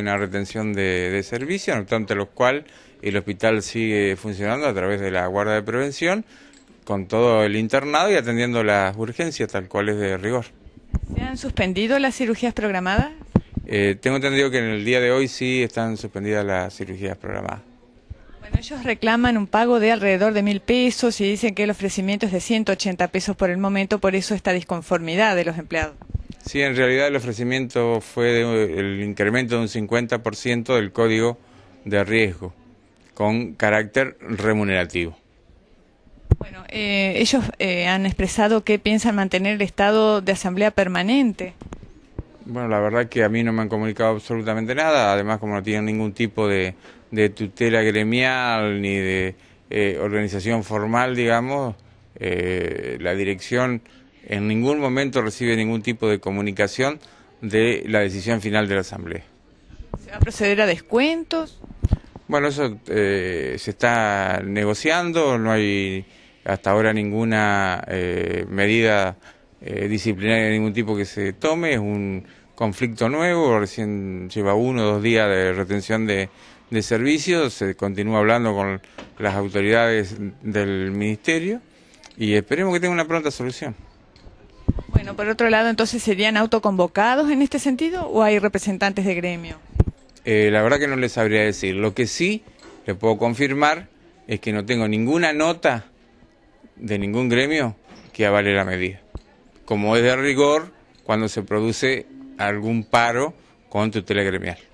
Una retención de, de, servicio, no obstante lo cual el hospital sigue funcionando a través de la guarda de prevención, con todo el internado y atendiendo las urgencias tal cual es de rigor. ¿Se han suspendido las cirugías programadas? Eh, tengo entendido que en el día de hoy sí están suspendidas las cirugías programadas. Bueno, ellos reclaman un pago de alrededor de mil pesos y dicen que el ofrecimiento es de 180 pesos por el momento, por eso esta disconformidad de los empleados. Sí, en realidad el ofrecimiento fue de, el incremento de un 50% del código de riesgo con carácter remunerativo. Bueno, eh, ellos eh, han expresado que piensan mantener el estado de asamblea permanente. Bueno, la verdad que a mí no me han comunicado absolutamente nada, además como no tienen ningún tipo de, tutela gremial ni de eh, organización formal, digamos, la dirección en ningún momento recibe ningún tipo de comunicación de la decisión final de la Asamblea. ¿Se va a proceder a descuentos? Bueno, eso eh, se está negociando, no hay hasta ahora ninguna eh, medida eh, disciplinaria de ningún tipo que se tome, es un conflicto nuevo, recién lleva uno o dos días de retención de servicios, se continúa hablando con las autoridades del ministerio y esperemos que tenga una pronta solución. Bueno, por otro lado, entonces, ¿serían autoconvocados en este sentido o hay representantes de gremio? Eh, la verdad que no les sabría decir. Lo que sí le puedo confirmar es que no tengo ninguna nota de ningún gremio que avale la medida. Como es de rigor cuando se produce algún paro con tutela gremial.